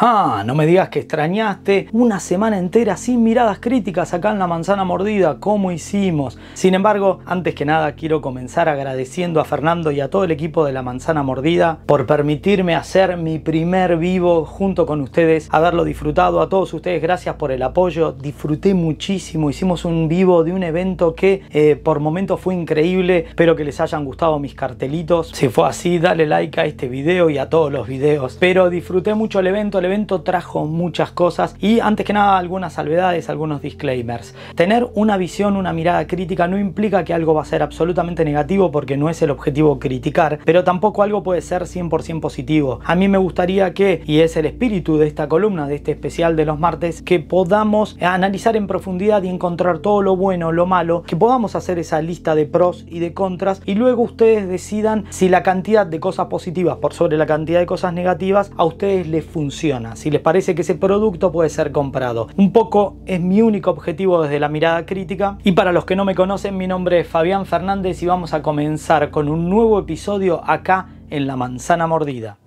Ah, no me digas que extrañaste una semana entera sin miradas críticas acá en La Manzana Mordida, ¿cómo hicimos? Sin embargo, antes que nada quiero comenzar agradeciendo a Fernando y a todo el equipo de La Manzana Mordida por permitirme hacer mi primer vivo junto con ustedes, haberlo disfrutado a todos ustedes, gracias por el apoyo, disfruté muchísimo, hicimos un vivo de un evento que eh, por momentos fue increíble, espero que les hayan gustado mis cartelitos, si fue así dale like a este video y a todos los videos, pero disfruté mucho el evento, evento trajo muchas cosas y antes que nada algunas salvedades, algunos disclaimers. Tener una visión, una mirada crítica no implica que algo va a ser absolutamente negativo porque no es el objetivo criticar, pero tampoco algo puede ser 100% positivo. A mí me gustaría que, y es el espíritu de esta columna, de este especial de los martes, que podamos analizar en profundidad y encontrar todo lo bueno, lo malo, que podamos hacer esa lista de pros y de contras y luego ustedes decidan si la cantidad de cosas positivas por sobre la cantidad de cosas negativas a ustedes les funciona si les parece que ese producto puede ser comprado. Un poco es mi único objetivo desde la mirada crítica. Y para los que no me conocen, mi nombre es Fabián Fernández y vamos a comenzar con un nuevo episodio acá en La Manzana Mordida.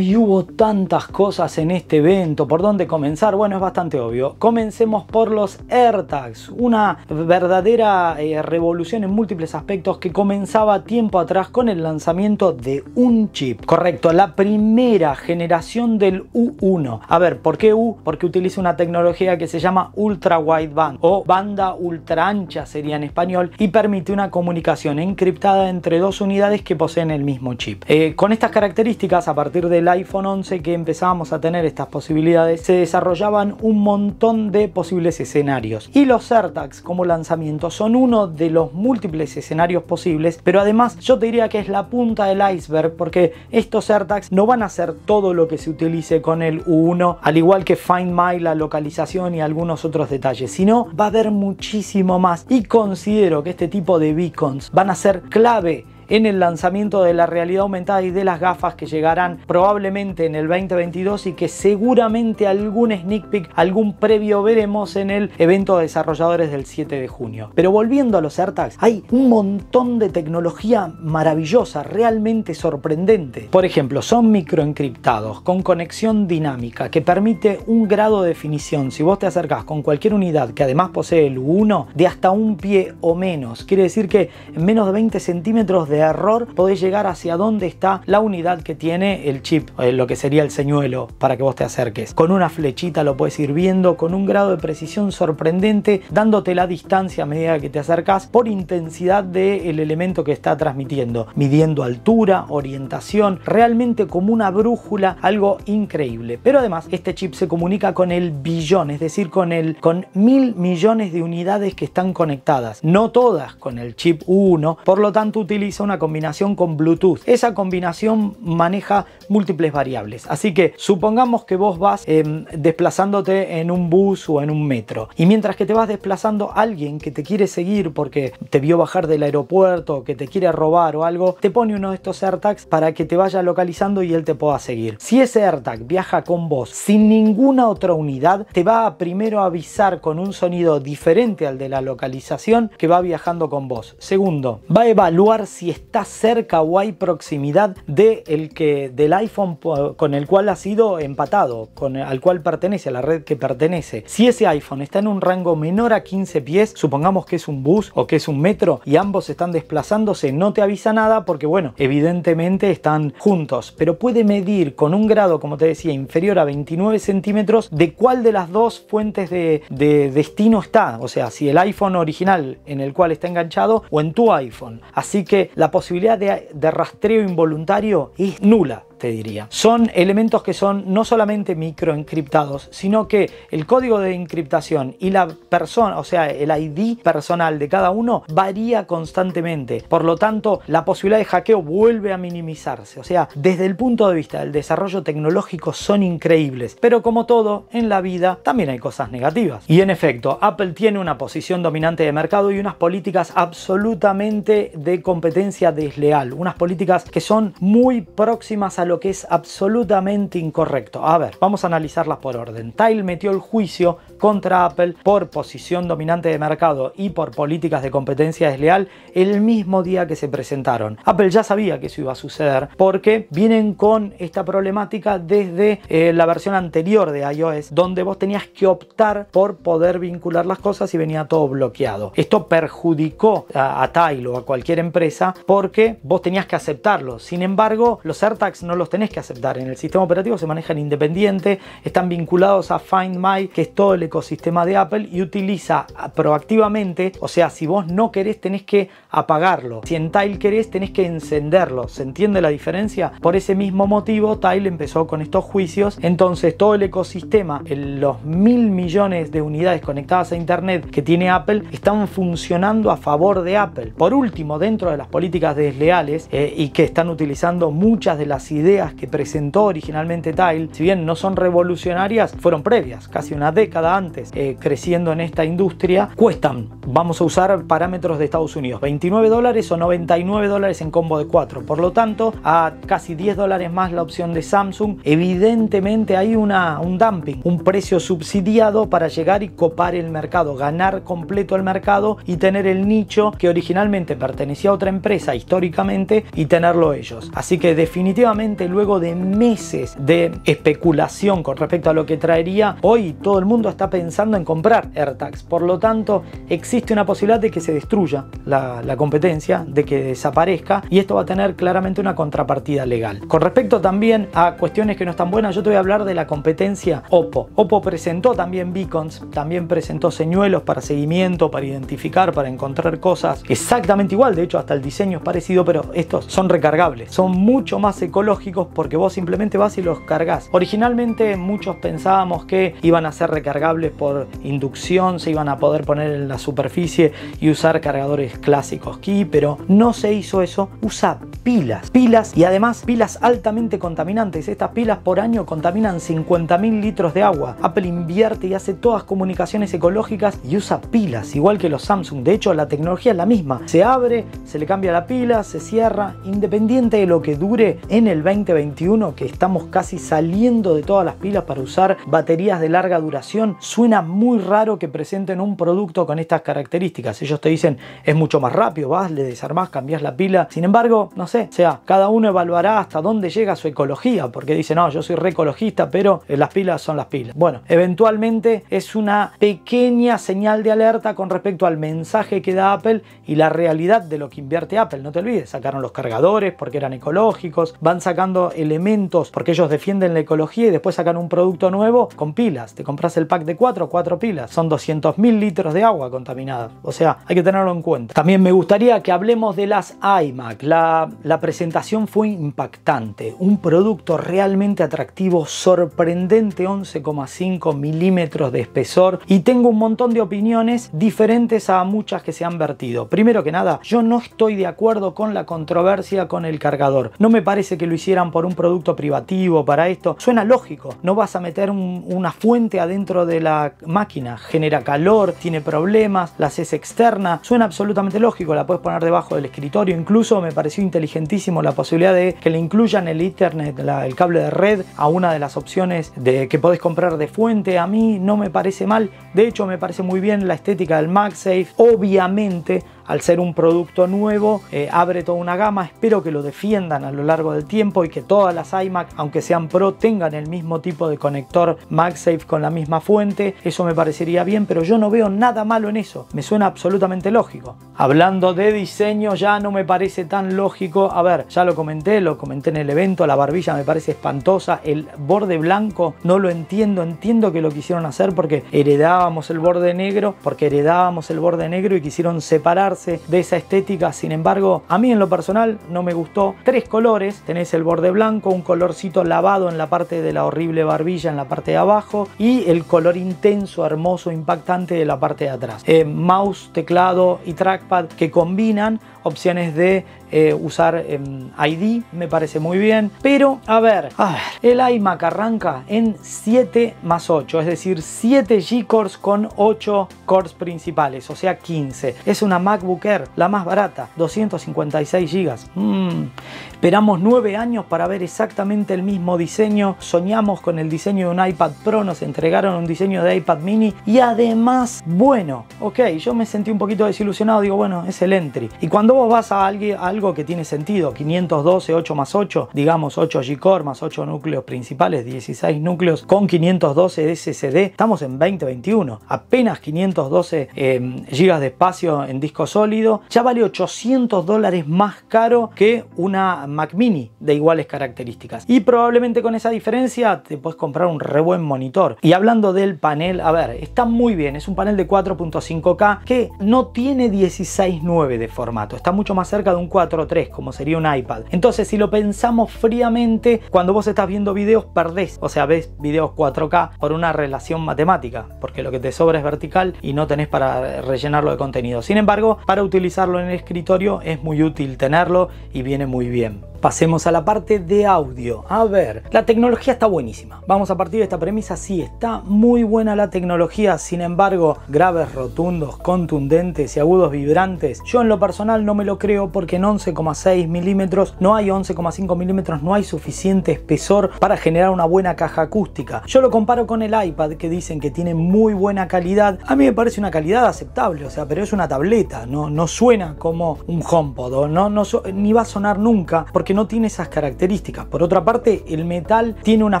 y hubo tantas cosas en este evento, ¿por dónde comenzar? Bueno, es bastante obvio. Comencemos por los AirTags, una verdadera eh, revolución en múltiples aspectos que comenzaba tiempo atrás con el lanzamiento de un chip. Correcto, la primera generación del U1. A ver, ¿por qué U? Porque utiliza una tecnología que se llama Ultra Wide Band o banda ultra ancha sería en español y permite una comunicación encriptada entre dos unidades que poseen el mismo chip. Eh, con estas características, a partir del el iPhone 11 que empezábamos a tener estas posibilidades, se desarrollaban un montón de posibles escenarios. Y los AirTags como lanzamiento son uno de los múltiples escenarios posibles, pero además yo te diría que es la punta del iceberg porque estos AirTags no van a ser todo lo que se utilice con el U1, al igual que Find My, la localización y algunos otros detalles, sino va a haber muchísimo más y considero que este tipo de beacons van a ser clave en el lanzamiento de la realidad aumentada y de las gafas que llegarán probablemente en el 2022 y que seguramente algún sneak peek, algún previo veremos en el evento de desarrolladores del 7 de junio. Pero volviendo a los AirTags, hay un montón de tecnología maravillosa, realmente sorprendente. Por ejemplo, son microencriptados con conexión dinámica que permite un grado de definición. Si vos te acercás con cualquier unidad que además posee el 1 de hasta un pie o menos, quiere decir que en menos de 20 centímetros de de error podés llegar hacia dónde está la unidad que tiene el chip, eh, lo que sería el señuelo para que vos te acerques. Con una flechita lo puedes ir viendo con un grado de precisión sorprendente, dándote la distancia a medida que te acercas por intensidad del el elemento que está transmitiendo, midiendo altura, orientación, realmente como una brújula, algo increíble. Pero además este chip se comunica con el billón, es decir, con, el, con mil millones de unidades que están conectadas, no todas con el chip 1, por lo tanto utiliza una combinación con Bluetooth. Esa combinación maneja múltiples variables. Así que supongamos que vos vas em, desplazándote en un bus o en un metro. Y mientras que te vas desplazando, alguien que te quiere seguir porque te vio bajar del aeropuerto, que te quiere robar o algo, te pone uno de estos AirTags para que te vaya localizando y él te pueda seguir. Si ese AirTag viaja con vos sin ninguna otra unidad, te va a primero avisar con un sonido diferente al de la localización que va viajando con vos. Segundo, va a evaluar si está cerca o hay proximidad de el que, del iPhone con el cual ha sido empatado, con el, al cual pertenece, a la red que pertenece. Si ese iPhone está en un rango menor a 15 pies, supongamos que es un bus o que es un metro y ambos están desplazándose, no te avisa nada porque bueno, evidentemente están juntos, pero puede medir con un grado, como te decía, inferior a 29 centímetros de cuál de las dos fuentes de, de destino está, o sea, si el iPhone original en el cual está enganchado o en tu iPhone. Así que la la posibilidad de, rastreo involuntario es nula te diría. Son elementos que son no solamente microencriptados, sino que el código de encriptación y la persona, o sea, el ID personal de cada uno varía constantemente. Por lo tanto, la posibilidad de hackeo vuelve a minimizarse. O sea, desde el punto de vista del desarrollo tecnológico son increíbles, pero como todo en la vida también hay cosas negativas. Y en efecto, Apple tiene una posición dominante de mercado y unas políticas absolutamente de competencia desleal, unas políticas que son muy próximas a lo que es absolutamente incorrecto. A ver, vamos a analizarlas por orden. Tile metió el juicio contra Apple por posición dominante de mercado y por políticas de competencia desleal el mismo día que se presentaron. Apple ya sabía que eso iba a suceder porque vienen con esta problemática desde eh, la versión anterior de iOS, donde vos tenías que optar por poder vincular las cosas y venía todo bloqueado. Esto perjudicó a, a Tile o a cualquier empresa porque vos tenías que aceptarlo. Sin embargo, los AirTags no los tenés que aceptar. En el sistema operativo se manejan independiente, están vinculados a Find My, que es todo el ecosistema de Apple y utiliza proactivamente, o sea, si vos no querés tenés que apagarlo, si en Tile querés tenés que encenderlo, ¿se entiende la diferencia? Por ese mismo motivo Tile empezó con estos juicios, entonces todo el ecosistema, los mil millones de unidades conectadas a Internet que tiene Apple, están funcionando a favor de Apple. Por último, dentro de las políticas desleales eh, y que están utilizando muchas de las ideas que presentó originalmente Tile, si bien no son revolucionarias, fueron previas, casi una década antes, eh, creciendo en esta industria, cuestan, vamos a usar parámetros de Estados Unidos, 29 dólares o 99 dólares en combo de 4. Por lo tanto, a casi 10 dólares más la opción de Samsung, evidentemente hay una, un dumping, un precio subsidiado para llegar y copar el mercado, ganar completo el mercado y tener el nicho que originalmente pertenecía a otra empresa históricamente y tenerlo ellos. Así que definitivamente luego de meses de especulación con respecto a lo que traería, hoy todo el mundo está pensando en comprar AirTags. Por lo tanto, existe una posibilidad de que se destruya la, la competencia, de que desaparezca y esto va a tener claramente una contrapartida legal. Con respecto también a cuestiones que no están buenas, yo te voy a hablar de la competencia Oppo. Oppo presentó también beacons, también presentó señuelos para seguimiento, para identificar, para encontrar cosas exactamente igual, de hecho hasta el diseño es parecido, pero estos son recargables, son mucho más ecológicos porque vos simplemente vas y los cargas. Originalmente muchos pensábamos que iban a ser recargables por inducción, se iban a poder poner en la superficie y usar cargadores clásicos aquí, pero no se hizo eso. Usa pilas, pilas y además pilas altamente contaminantes. Estas pilas por año contaminan 50.000 litros de agua. Apple invierte y hace todas comunicaciones ecológicas y usa pilas, igual que los Samsung. De hecho, la tecnología es la misma. Se abre, se le cambia la pila, se cierra, independiente de lo que dure en el 20 2021 que estamos casi saliendo de todas las pilas para usar baterías de larga duración, suena muy raro que presenten un producto con estas características. Ellos te dicen es mucho más rápido, vas, le desarmás, cambias la pila. Sin embargo, no sé, sea, cada uno evaluará hasta dónde llega su ecología, porque dice, no, yo soy re ecologista, pero eh, las pilas son las pilas. Bueno, eventualmente es una pequeña señal de alerta con respecto al mensaje que da Apple y la realidad de lo que invierte Apple. No te olvides, sacaron los cargadores porque eran ecológicos, van sacando elementos porque ellos defienden la ecología y después sacan un producto nuevo con pilas. Te compras el pack de 4, 4 pilas. Son mil litros de agua contaminada. O sea, hay que tenerlo en cuenta. También me gustaría que hablemos de las iMac. La, la presentación fue impactante. Un producto realmente atractivo, sorprendente, 11,5 milímetros de espesor. Y tengo un montón de opiniones diferentes a muchas que se han vertido. Primero que nada, yo no estoy de acuerdo con la controversia con el cargador. No me parece que lo hiciera por un producto privativo, para esto. Suena lógico, no vas a meter una fuente adentro de la máquina, genera calor, tiene problemas, la haces externa, suena absolutamente lógico, la puedes poner debajo del escritorio, incluso me pareció inteligentísimo la posibilidad de que le incluyan el internet, el cable de red a una de las opciones de, que podés comprar de fuente, a mí no me parece mal, de hecho me parece muy bien la estética del MagSafe, obviamente al ser un producto nuevo, eh, abre toda una gama. Espero que lo defiendan a lo largo del tiempo y que todas las iMac, aunque sean Pro, tengan el mismo tipo de conector MagSafe con la misma fuente. Eso me parecería bien, pero yo no veo nada malo en eso. Me suena absolutamente lógico. Hablando de diseño, ya no me parece tan lógico. A ver, ya lo comenté, lo comenté en el evento. La barbilla me parece espantosa. El borde blanco no lo entiendo. Entiendo que lo quisieron hacer porque heredábamos el borde negro, porque heredábamos el borde negro y quisieron separar de esa estética, sin embargo, a mí en lo personal no me gustó. Tres colores, tenés el borde blanco, un colorcito lavado en la parte de la horrible barbilla en la parte de abajo y el color intenso, hermoso, impactante de la parte de atrás. Eh, mouse, teclado y trackpad que combinan opciones de eh, usar em, ID, me parece muy bien. Pero, a ver, a ver, el iMac arranca en 7 más 8, es decir, 7 G-Cores con 8 cores principales, o sea 15. Es una MacBook Air, la más barata, 256 GB. Mm. Esperamos 9 años para ver exactamente el mismo diseño. Soñamos con el diseño de un iPad Pro, nos entregaron un diseño de iPad mini y además, bueno, ok, yo me sentí un poquito desilusionado, digo, bueno, es el entry. Y cuando vos vas a algo que tiene sentido, 512, 8 más 8, digamos 8 G-Core más 8 núcleos principales, 16 núcleos con 512 SSD, estamos en 2021, apenas 512 GB em, gigas de espacio en disco sólido, ya vale 800 dólares más caro que una Mac Mini de iguales características. Y probablemente con esa diferencia te puedes comprar un re buen monitor. Y hablando del panel, a ver, está muy bien, es un panel de 4.5K que no tiene 16.9 de formato, está mucho más cerca de un 3, como sería un iPad. Entonces si lo pensamos fríamente, cuando vos estás viendo videos perdés, o sea, ves videos 4K por una relación matemática, porque lo que te sobra es vertical y no tenés para rellenarlo de contenido. Sin embargo, para utilizarlo en el escritorio es muy útil tenerlo y viene muy bien. Pasemos a la parte de audio. A ver, la tecnología está buenísima. Vamos a partir de esta premisa. Sí, está muy buena la tecnología. Sin embargo, graves rotundos, contundentes y agudos vibrantes. Yo en lo personal no me lo creo porque en 11,6 milímetros no hay 11,5 milímetros, no hay suficiente espesor para generar una buena caja acústica. Yo lo comparo con el iPad que dicen que tiene muy buena calidad. A mí me parece una calidad aceptable, o sea, pero es una tableta. No, no suena como un HomePod no, no, ni va a sonar nunca que no tiene esas características. Por otra parte, el metal tiene una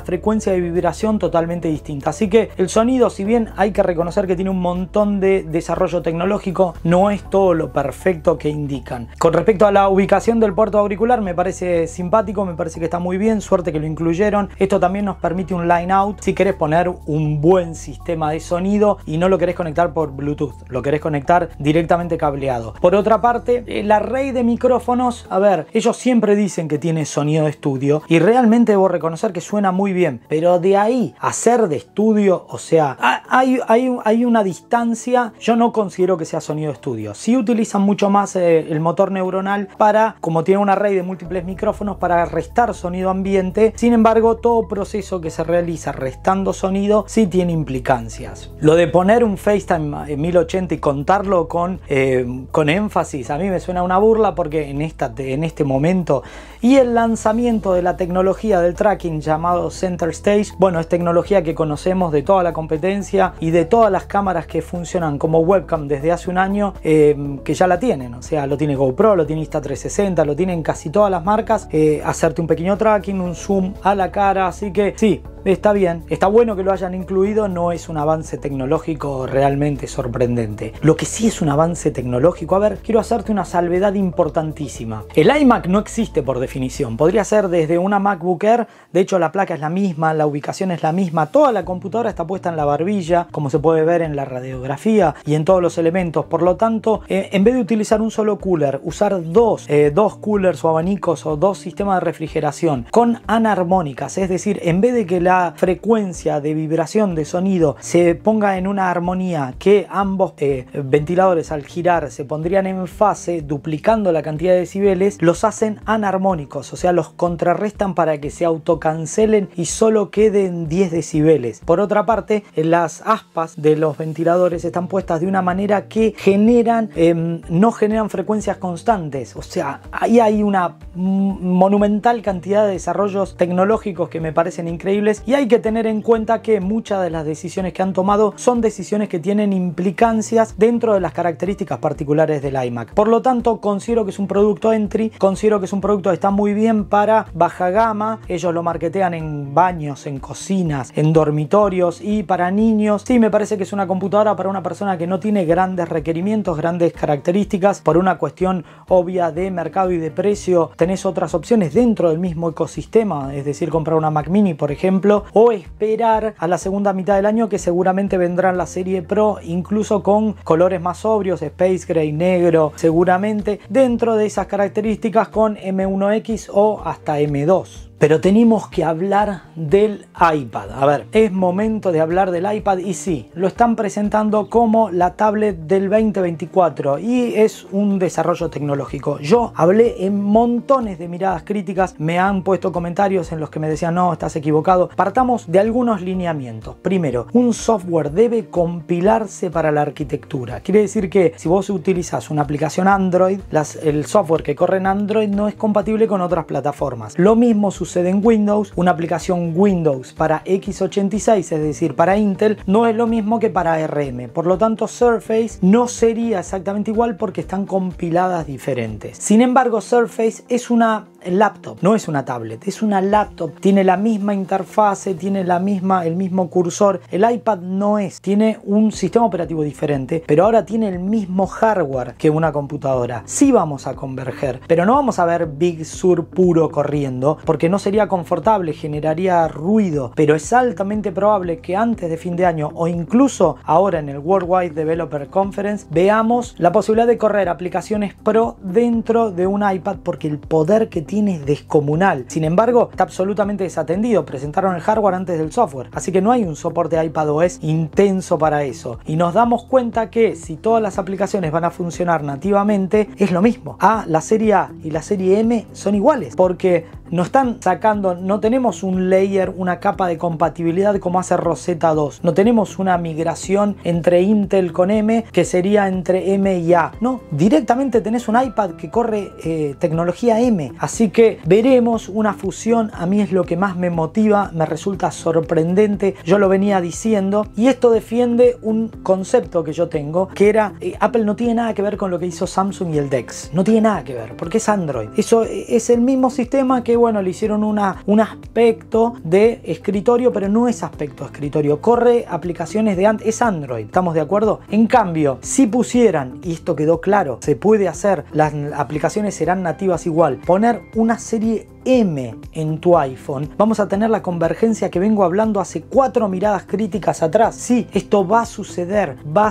frecuencia de vibración totalmente distinta. Así que el sonido, si bien hay que reconocer que tiene un montón de desarrollo tecnológico, no es todo lo perfecto que indican. Con respecto a la ubicación del puerto auricular, me parece simpático, me parece que está muy bien, suerte que lo incluyeron. Esto también nos permite un line out si querés poner un buen sistema de sonido y no lo querés conectar por Bluetooth, lo querés conectar directamente cableado. Por otra parte, eh, la array de micrófonos, a ver, ellos siempre dicen que tiene sonido de estudio y realmente debo reconocer que suena muy bien, pero de ahí hacer de estudio, o sea, hay, hay, hay una distancia, yo no considero que sea sonido de estudio. si utilizan mucho más eh, el motor neuronal para, como tiene una array de múltiples micrófonos, para restar sonido ambiente, sin embargo, todo proceso que se realiza restando sonido sí tiene implicancias. Lo de poner un FaceTime en 1080 y contarlo con, eh, con énfasis, a mí me suena una burla porque en, esta, en este momento y el lanzamiento de la tecnología del tracking llamado Center Stage. Bueno, es tecnología que conocemos de toda la competencia y de todas las cámaras que funcionan como webcam desde hace un año em, que ya la tienen. O sea, lo tiene GoPro, lo tiene Insta360, lo tienen casi todas las marcas. Eh, hacerte un pequeño tracking, un zoom a la cara. Así que sí, está bien, está bueno que lo hayan incluido, no es un avance tecnológico realmente sorprendente. Lo que sí es un avance tecnológico, a ver, quiero hacerte una salvedad importantísima. El iMac no existe por definición. Podría ser desde una MacBook Air, de hecho la placa es la misma, la ubicación es la misma, toda la computadora está puesta en la barbilla, como se puede ver en la radiografía y en todos los elementos. Por lo tanto, eh, en vez de utilizar un solo cooler, usar dos, eh, dos coolers o abanicos o dos sistemas de refrigeración con anarmónicas, es decir, en vez de que la frecuencia de vibración de sonido se ponga en una armonía que ambos eh, ventiladores al girar se pondrían en fase duplicando la cantidad de decibeles, los hacen anarmónicos o sea, los contrarrestan para que se autocancelen y solo queden 10 decibeles. Por otra parte, las aspas de los ventiladores están puestas de una manera que generan, em, no generan frecuencias constantes, o sea, ahí hay una monumental cantidad de desarrollos tecnológicos que me parecen increíbles y hay que tener en cuenta que muchas de las decisiones que han tomado son decisiones que tienen implicancias dentro de las características particulares del iMac. Por lo tanto, considero que es un producto entry, considero que es un producto de muy bien para baja gama, ellos lo marketean en baños, en cocinas, en dormitorios y para niños. Sí, me parece que es una computadora para una persona que no tiene grandes requerimientos, grandes características, por una cuestión obvia de mercado y de precio. Tenés otras opciones dentro del mismo ecosistema, es decir, comprar una Mac mini, por ejemplo, o esperar a la segunda mitad del año que seguramente vendrán la serie Pro, incluso con colores más sobrios, Space Gray, negro, seguramente, dentro de esas características con M1 X o hasta M2. Pero tenemos que hablar del iPad. A ver, es momento de hablar del iPad y sí, lo están presentando como la tablet del 2024 y es un desarrollo tecnológico. Yo hablé en montones de miradas críticas, me han puesto comentarios en los que me decían, no, estás equivocado. Partamos de algunos lineamientos. Primero, un software debe compilarse para la arquitectura. Quiere decir que si vos utilizas una aplicación Android, las, el software que corre en Android no es compatible con otras plataformas. Lo mismo sucede en Windows, una aplicación Windows para x86, es decir, para Intel, no es lo mismo que para RM. Por lo tanto, Surface no sería exactamente igual porque están compiladas diferentes. Sin embargo, Surface es una laptop, no es una tablet, es una laptop, tiene la misma interfase, tiene la misma, el mismo cursor. El iPad no es, tiene un sistema operativo diferente, pero ahora tiene el mismo hardware que una computadora. Sí vamos a converger, pero no vamos a ver Big Sur puro corriendo, porque no sería confortable, generaría ruido, pero es altamente probable que antes de fin de año o incluso ahora en el Worldwide Developer Conference veamos la posibilidad de correr aplicaciones pro dentro de un iPad porque el poder que tiene es descomunal. Sin embargo, está absolutamente desatendido. Presentaron el hardware antes del software, así que no hay un soporte ipad OS intenso para eso. Y nos damos cuenta que si todas las aplicaciones van a funcionar nativamente, es lo mismo. A, la serie A y la serie M son iguales porque no están sacando, no tenemos un layer, una capa de compatibilidad como hace Rosetta 2. No tenemos una migración entre Intel con M que sería entre M y A. No, directamente tenés un iPad que corre eh, tecnología M. Así que veremos una fusión. A mí es lo que más me motiva, me resulta sorprendente. Yo lo venía diciendo y esto defiende un concepto que yo tengo que era eh, Apple no tiene nada que ver con lo que hizo Samsung y el DeX. No tiene nada que ver porque es Android. Eso eh, es el mismo sistema que bueno, le hicieron una, un aspecto de escritorio, pero no es aspecto escritorio. Corre aplicaciones de es Android, ¿estamos de acuerdo? En cambio, si pusieran, y esto quedó claro, se puede hacer, las aplicaciones serán nativas igual, poner una serie M en tu iPhone, vamos a tener la convergencia que vengo hablando hace cuatro miradas críticas atrás. Sí, esto va a suceder, va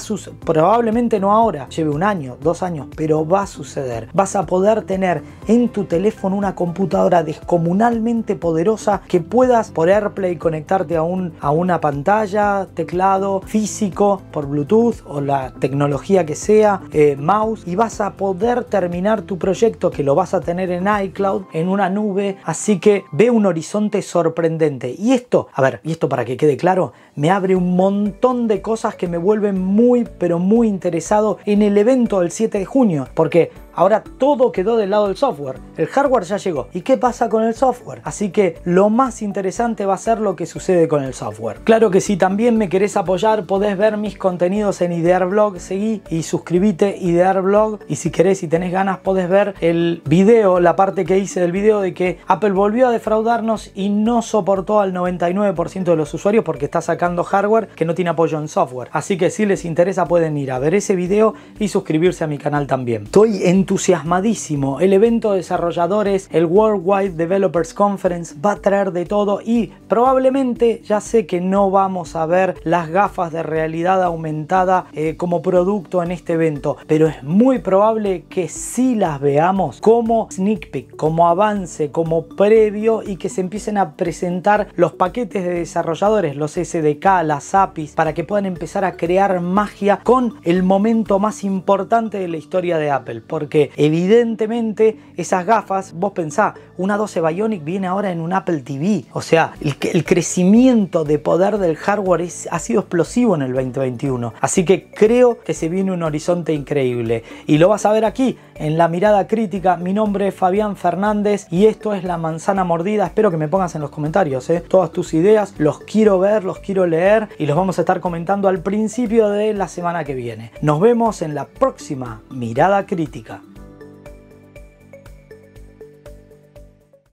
probablemente no ahora, lleve un año, dos años, pero va a suceder. Vas a poder tener en tu teléfono una computadora descomunalmente poderosa que puedas por AirPlay conectarte a, a una pantalla, teclado físico, por Bluetooth o la tecnología que sea, eh, mouse, y vas a poder terminar tu proyecto que lo vas a tener en iCloud, en una nube así que ve un horizonte sorprendente. Y esto, a ver, y esto para que quede claro, me abre un montón de cosas que me vuelven muy, pero muy interesado en el evento del 7 de junio, porque Ahora todo quedó del lado del software. El hardware ya llegó. ¿Y qué pasa con el software? Así que lo más interesante va a ser lo que sucede con el software. Claro que si también me querés apoyar, podés ver mis contenidos en Idear Blog. Seguí y suscríbete Idear Blog. Y si querés y tenés ganas, podés ver el video, la parte que hice del video de que Apple volvió a defraudarnos y no soportó al 99% de los usuarios porque está sacando hardware que no tiene apoyo en software. Así que si les interesa, pueden ir a ver ese video y suscribirse a mi canal también. Estoy en entusiasmadísimo. El evento de desarrolladores, el Worldwide Developers Conference, va a traer de todo y probablemente ya sé que no vamos a ver las gafas de realidad aumentada eh, como producto en este evento, pero es muy probable que sí las veamos como sneak peek, como avance, como previo y que se empiecen a presentar los paquetes de desarrolladores, los SDK, las APIs, para que puedan empezar a crear magia con el momento más importante de la historia de Apple, porque evidentemente esas gafas, vos pensá, una 12 Bionic viene ahora en un Apple TV, o sea, el, crecimiento de poder del hardware ha sido explosivo en el 2021, así que creo que se viene un horizonte increíble y lo vas a ver aquí en La Mirada Crítica. Mi nombre es Fabián Fernández y esto es La Manzana Mordida. Espero que me pongas en los comentarios eh, todas tus ideas. Los quiero ver, los quiero leer y los vamos a estar comentando al principio de la semana que viene. Nos vemos en la próxima Mirada Crítica.